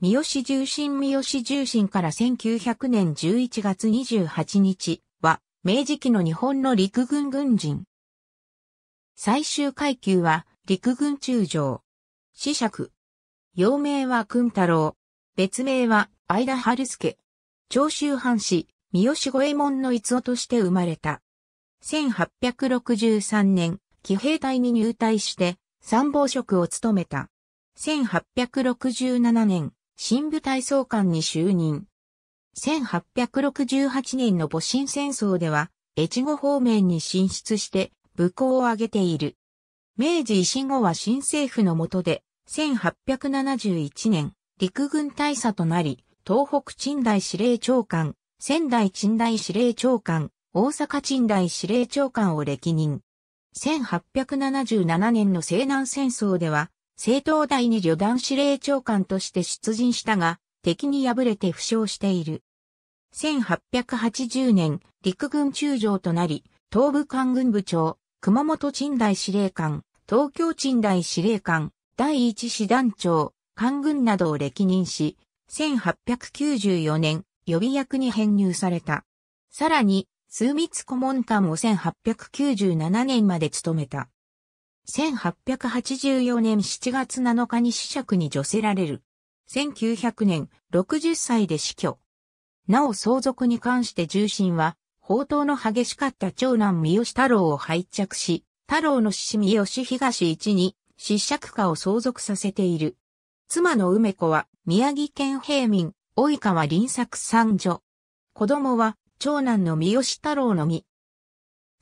三好重心三好重心から1900年11月28日は、明治期の日本の陸軍軍人。最終階級は、陸軍中将。死区。幼名は君太郎。別名は、相田春介。長州藩士、三好五右衛門の逸夫として生まれた。1863年、騎兵隊に入隊して、参謀職を務めた。1867年、新部隊総監に就任。1868年の戊辰戦争では、越後方面に進出して武功を挙げている。明治維新後は新政府の下で、1871年、陸軍大佐となり、東北鎮大司令長官、仙台鎮大司令長官、大阪鎮大司令長官を歴任。1877年の西南戦争では、政党第二女団司令長官として出陣したが、敵に敗れて負傷している。1880年、陸軍中将となり、東部官軍部長、熊本鎮大司令官、東京鎮大司令官、第一師団長、官軍などを歴任し、1894年、予備役に編入された。さらに、数密顧問官を1897年まで務めた。1884年7月7日に死釈に除せられる。1900年、60歳で死去。なお相続に関して重心は、宝刀の激しかった長男三好太郎を拝着し、太郎の死三好東一に、失釈家を相続させている。妻の梅子は、宮城県平民、及川林作三女。子供は、長男の三好太郎のみ。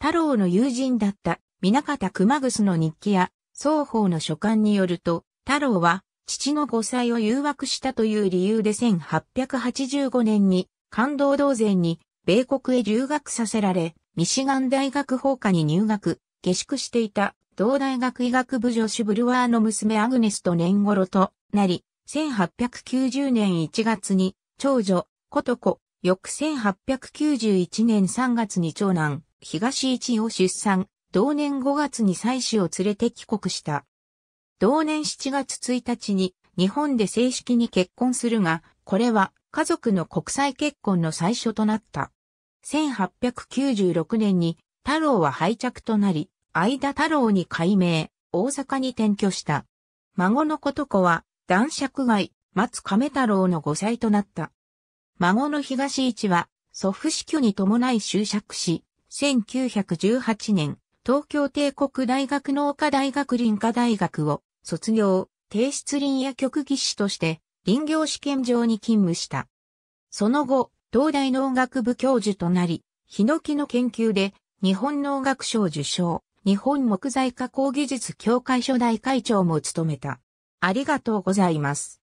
太郎の友人だった南方熊楠の日記や、双方の書簡によると、太郎は、父の5歳を誘惑したという理由で1885年に、感動同然に、米国へ留学させられ、ミシガン大学法科に入学、下宿していた、同大学医学部女子ブルワーの娘アグネスと年頃となり、1890年1月に、長女、琴子、翌1891年3月に長男、東一を出産、同年5月に妻子を連れて帰国した。同年7月1日に日本で正式に結婚するが、これは家族の国際結婚の最初となった。1896年に太郎は廃着となり、相田太郎に改名、大阪に転居した。孫のこと子は男爵外、松亀太郎の5歳となった。孫の東一は祖父死去に伴い就職し、1918年、東京帝国大学農科大学林科大学を卒業、提出林野局技師として林業試験場に勤務した。その後、東大農学部教授となり、ヒノキの研究で日本農学賞受賞、日本木材加工技術協会初代会長も務めた。ありがとうございます。